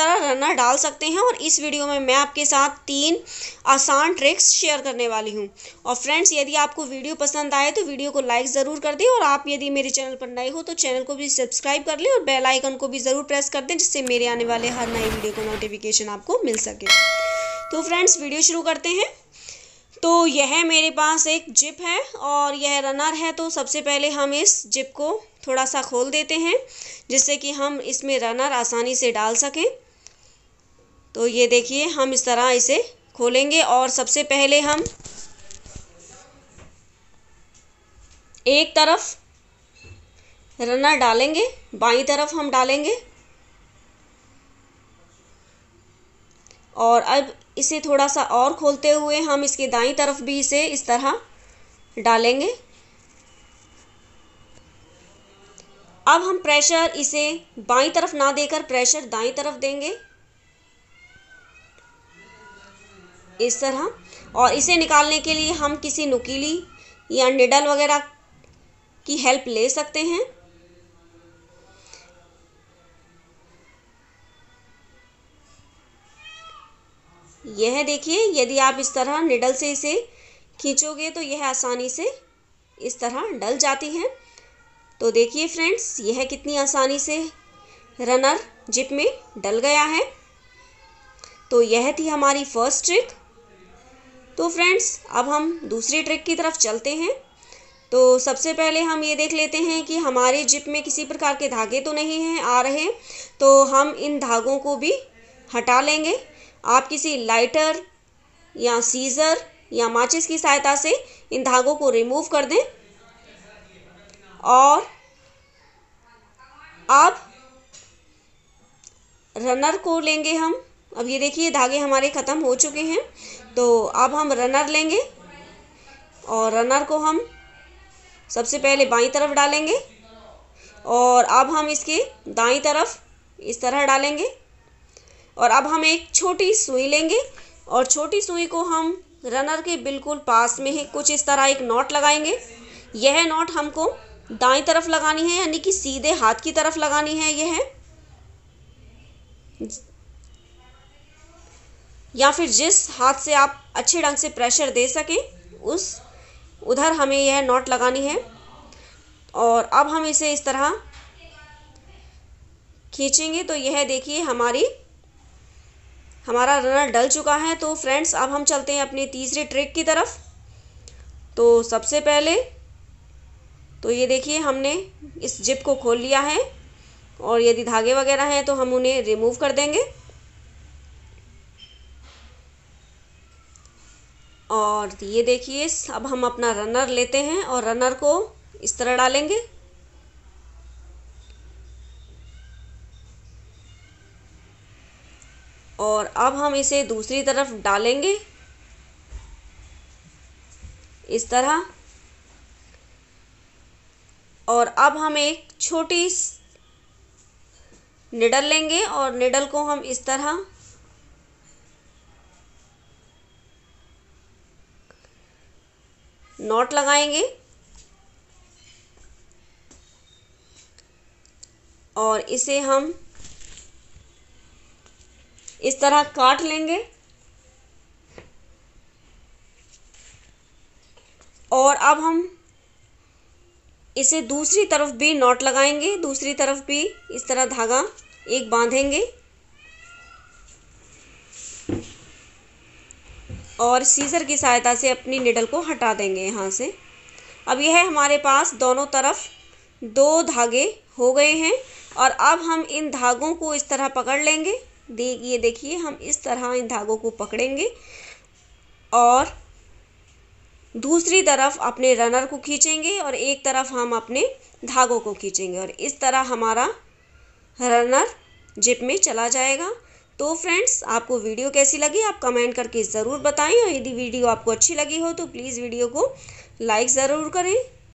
तरह रनर डाल सकते हैं और इस वीडियो में मैं आपके साथ तीन आसान ट्रिक्स शेयर करने वाली हूँ और फ्रेंड्स यदि आपको वीडियो पसंद आए तो वीडियो को लाइक ज़रूर कर दें और आप यदि मेरे चैनल पर नए हो तो चैनल को भी सब्सक्राइब कर लें और बेल आइकन को भी ज़रूर प्रेस कर दें जिससे मेरे आने वाले हर नए वीडियो का नोटिफिकेशन आपको मिल सके तो फ्रेंड्स वीडियो शुरू करते हैं तो यह मेरे पास एक जिप है और यह रनर है तो सबसे पहले हम इस जिप को थोड़ा सा खोल देते हैं जिससे कि हम इसमें रनर आसानी से डाल सकें तो ये देखिए हम इस तरह इसे खोलेंगे और सबसे पहले हम एक तरफ रनर डालेंगे बाई तरफ हम डालेंगे और अब इसे थोड़ा सा और खोलते हुए हम इसके दाई तरफ भी इसे इस तरह डालेंगे अब हम प्रेशर इसे बाई तरफ ना देकर प्रेशर दाई तरफ देंगे इस तरह और इसे निकालने के लिए हम किसी नुकीली या निडल वगैरह की हेल्प ले सकते हैं यह देखिए यदि आप इस तरह निडल से इसे खींचोगे तो यह आसानी से इस तरह डल जाती है तो देखिए फ्रेंड्स यह कितनी आसानी से रनर जिप में डल गया है तो यह थी हमारी फर्स्ट ट्रिक तो फ्रेंड्स अब हम दूसरी ट्रिक की तरफ चलते हैं तो सबसे पहले हम ये देख लेते हैं कि हमारे जिप में किसी प्रकार के धागे तो नहीं हैं आ रहे तो हम इन धागों को भी हटा लेंगे आप किसी लाइटर या सीज़र या माचिस की सहायता से इन धागों को रिमूव कर दें और अब रनर को लेंगे हम अब ये देखिए धागे हमारे ख़त्म हो चुके हैं तो अब हम रनर लेंगे और रनर को हम सबसे पहले बाई तरफ डालेंगे और अब हम इसके दाई तरफ इस तरह डालेंगे और अब हम एक छोटी सुई लेंगे और छोटी सुई को हम रनर के बिल्कुल पास में ही कुछ इस तरह एक नॉट लगाएंगे यह नॉट हमको दाई तरफ लगानी है यानी कि सीधे हाथ की तरफ लगानी है यह या फिर जिस हाथ से आप अच्छे ढंग से प्रेशर दे सकें उस उधर हमें यह नॉट लगानी है और अब हम इसे इस तरह खींचेंगे तो यह देखिए हमारी हमारा रनर डल चुका है तो फ्रेंड्स अब हम चलते हैं अपने तीसरे ट्रिक की तरफ तो सबसे पहले तो ये देखिए हमने इस जिप को खोल लिया है और यदि धागे वगैरह हैं तो हम उन्हें रिमूव कर देंगे और ये देखिए अब हम अपना रनर लेते हैं और रनर को इस तरह डालेंगे और अब हम इसे दूसरी तरफ डालेंगे इस तरह और अब हम एक छोटी निडल लेंगे और निडल को हम इस तरह नॉट लगाएंगे और इसे हम इस तरह काट लेंगे और अब हम इसे दूसरी तरफ भी नॉट लगाएंगे दूसरी तरफ भी इस तरह धागा एक बांधेंगे और सीज़र की सहायता से अपनी निडल को हटा देंगे यहाँ से अब यह हमारे पास दोनों तरफ दो धागे हो गए हैं और अब हम इन धागों को इस तरह पकड़ लेंगे देख ये देखिए हम इस तरह इन धागों को पकड़ेंगे और दूसरी तरफ अपने रनर को खींचेंगे और एक तरफ हम अपने धागों को खींचेंगे और इस तरह हमारा रनर जिप में चला जाएगा तो फ्रेंड्स आपको वीडियो कैसी लगी आप कमेंट करके ज़रूर बताएं और यदि वीडियो आपको अच्छी लगी हो तो प्लीज़ वीडियो को लाइक ज़रूर करें